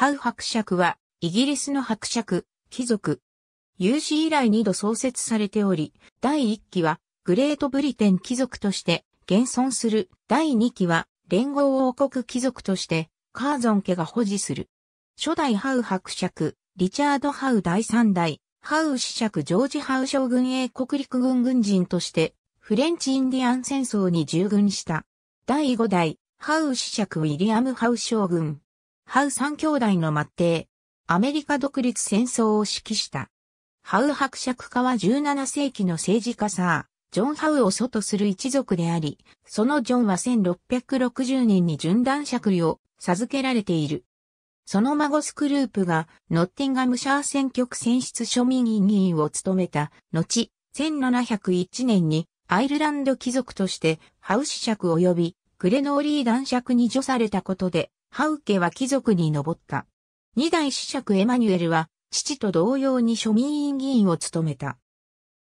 ハウ伯爵は、イギリスの伯爵、貴族。有史以来2度創設されており、第1期は、グレートブリテン貴族として、現存する第2期は、連合王国貴族として、カーゾン家が保持する。初代ハウ伯爵、リチャード・ハウ第3代、ハウ子爵ジョージ・ハウ将軍英国陸軍軍人として、フレンチ・インディアン戦争に従軍した。第5代、ハウ子爵ウィリアム・ハウ将軍。ハウ三兄弟の末帝、アメリカ独立戦争を指揮した。ハウ伯爵家は17世紀の政治家サー、ジョン・ハウを祖とする一族であり、そのジョンは1660年に順断爵を授けられている。その孫スクループがノッティンガムシャー選挙区選出庶民議員を務めた後、1701年にアイルランド貴族としてハウ子爵及びグレノーリー男爵に除されたことでハウケは貴族に上った。二代子爵エマニュエルは、父と同様に庶民院議員を務めた。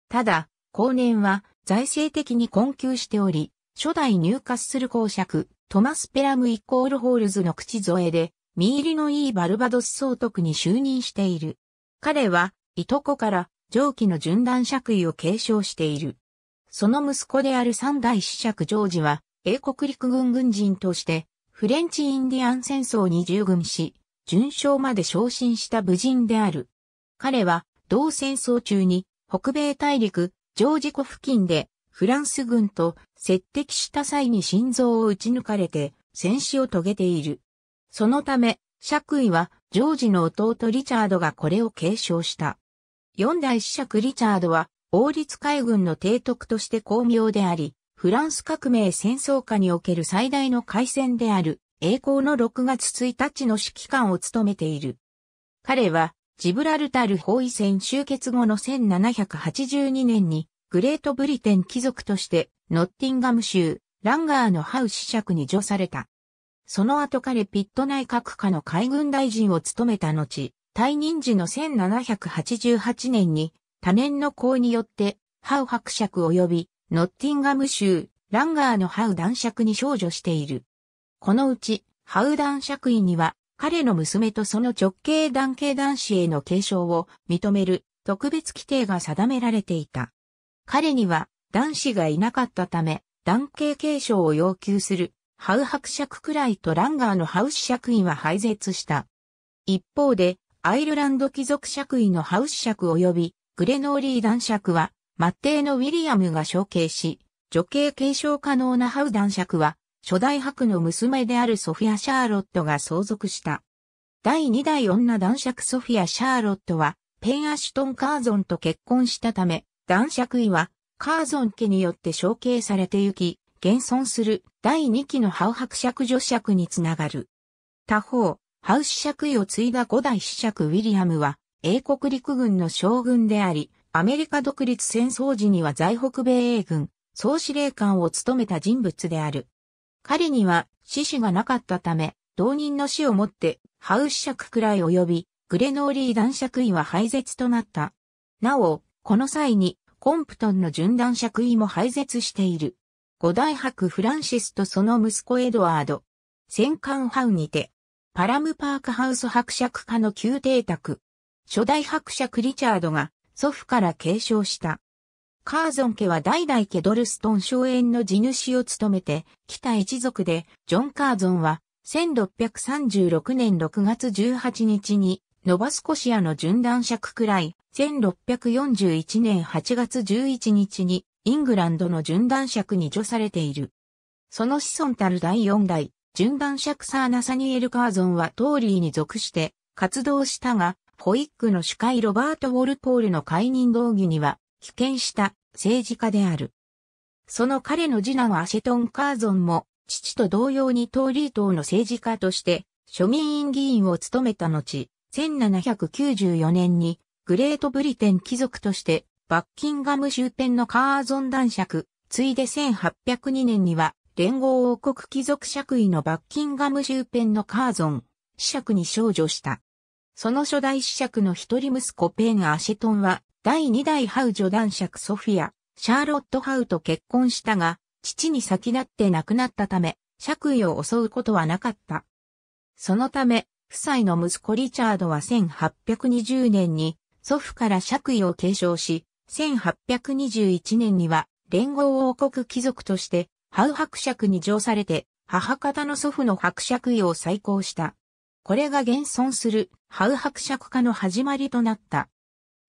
ただ、後年は財政的に困窮しており、初代入荷する公爵、トマス・ペラムイコールホールズの口添えで、身入りのいいバルバドス総督に就任している。彼は、いとこから、上記の順断爵位を継承している。その息子である三代子爵ジョージは、英国陸軍軍人として、フレンチインディアン戦争に従軍し、準将まで昇進した武人である。彼は、同戦争中に、北米大陸、ジョージ湖付近で、フランス軍と接敵した際に心臓を撃ち抜かれて、戦死を遂げている。そのため、爵位は、ジョージの弟リチャードがこれを継承した。四代子爵リチャードは、王立海軍の提督として巧妙であり、フランス革命戦争下における最大の海戦である、栄光の6月1日の指揮官を務めている。彼は、ジブラルタル包囲戦終結後の1782年に、グレートブリテン貴族として、ノッティンガム州、ランガーのハウ子爵に除された。その後彼ピット内閣下の海軍大臣を務めた後、退任時の1788年に、多年の功によって、ハウ伯爵及びノッティンガム州、ランガーのハウ男爵に少女している。このうち、ハウ男爵位には、彼の娘とその直系男系男子への継承を認める特別規定が定められていた。彼には男子がいなかったため、男系継承を要求するハウ伯爵くらいとランガーのハウス爵位は廃絶した。一方で、アイルランド貴族爵位のハウス爵及びグレノーリー男爵は末帝のウィリアムが承継し、女系継承可能なハウ男爵は、初代伯の娘であるソフィア・シャーロットが相続した。第2代女男爵ソフィア・シャーロットは、ペン・アシュトン・カーゾンと結婚したため、男爵位は、カーゾン家によって承継されてゆき、現存する第2期のハウ伯爵女爵につながる。他方、ハウ子爵位を継いだ5代子爵ウィリアムは、英国陸軍の将軍であり、アメリカ独立戦争時には在北米英軍総司令官を務めた人物である。彼には死死がなかったため、同人の死をもってハウス尺くらい及びグレノーリー男爵位は廃絶となった。なお、この際にコンプトンの準男爵位も廃絶している。五大伯フランシスとその息子エドワード。戦艦ハウにて、パラムパークハウス伯爵家の旧邸宅。初代伯爵リチャードが祖父から継承した。カーゾン家は代々ケドルストン荘園の地主を務めて、北一族で、ジョン・カーゾンは、1636年6月18日に、ノバスコシアの順断尺くらい、1641年8月11日に、イングランドの順断尺に除されている。その子孫たる第四代、順断尺サーナサニエル・カーゾンはトーリーに属して活動したが、ホイックの主会ロバート・ウォルポールの解任動議には、棄権した政治家である。その彼の次男はアシェトン・カーゾンも、父と同様にトーリー党の政治家として、庶民院議員を務めた後、1794年に、グレートブリテン貴族として、バッキンガム周辺のカーゾン男爵、ついで1802年には、連合王国貴族爵位のバッキンガム周辺のカーゾン、子爵に少女した。その初代子爵の一人息子ペン・アシェトンは、第二代ハウ女男爵ソフィア、シャーロット・ハウと結婚したが、父に先立って亡くなったため、爵位を襲うことはなかった。そのため、夫妻の息子リチャードは1820年に祖父から爵位を継承し、1821年には連合王国貴族としてハウ伯爵に上されて母方の祖父の伯爵位を再興した。これが現存するハウ伯爵家の始まりとなった。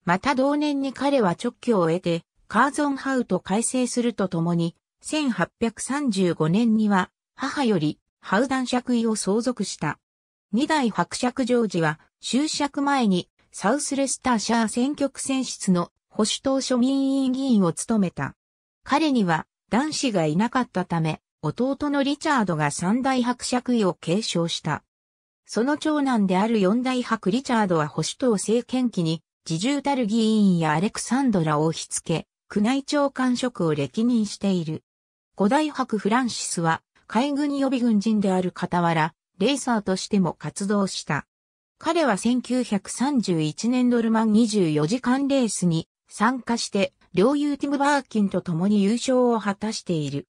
また同年に彼は直居を得て、カーゾンハウと改正するとともに、1835年には母よりハウ男爵位を相続した。二代伯爵ジョージは、就職前にサウスレスターシャー選挙区選出の保守党庶民委員議員を務めた。彼には男子がいなかったため、弟のリチャードが三大伯爵位を継承した。その長男である四大派リチャードは保守党政権期に、自重たる議員やアレクサンドラを押し付け、宮内長官職を歴任している。五大派フランシスは、海軍予備軍人である傍ら、レーサーとしても活動した。彼は1931年ドルマン24時間レースに参加して、両友ティム・バーキンと共に優勝を果たしている。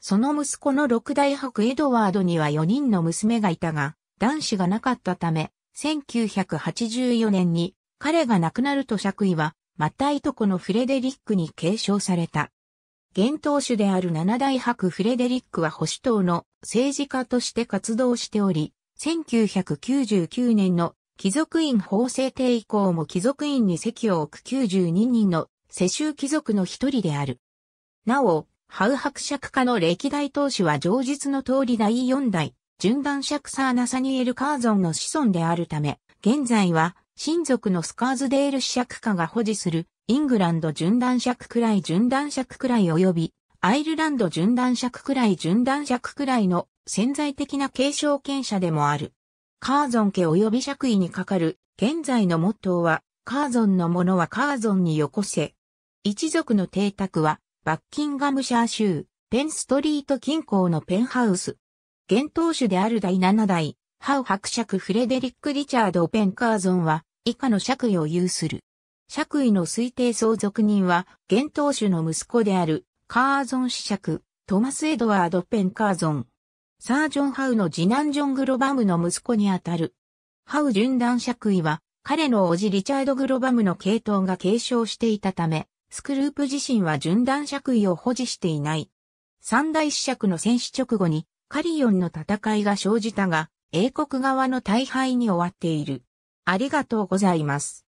その息子の六大伯エドワードには4人の娘がいたが、男子がなかったため、1984年に彼が亡くなると爵位は、またいとこのフレデリックに継承された。現当主である七大伯フレデリックは保守党の政治家として活動しており、1999年の貴族院法制定以降も貴族院に席を置く92人の世襲貴族の一人である。なお、ハウ伯爵家の歴代当主は上述の通り第4代、純断尺サー・ナサニエル・カーゾンの子孫であるため、現在は親族のスカーズデール子爵家が保持するイングランド純断尺くらい純断尺くらい及びアイルランド純断尺くらい純断尺くらいの潜在的な継承権者でもある。カーゾン家及び爵位にかかる現在のモットーはカーゾンのものはカーゾンによこせ。一族の邸宅はバッキンガムシャー州ペンストリート近郊のペンハウス。現当主である第7代、ハウ伯爵フレデリック・リチャード・ペンカーゾンは、以下の爵位を有する。爵位の推定相続人は、現当主の息子である、カーゾン子爵、トマス・エドワード・ペンカーゾン。サージョン・ハウの次男ジョン・グロバムの息子にあたる。ハウ順断爵位は、彼の叔父リチャード・グロバムの系統が継承していたため、スクループ自身は順断爵位を保持していない。三大子爵の戦死直後に、カリオンの戦いが生じたが、英国側の大敗に終わっている。ありがとうございます。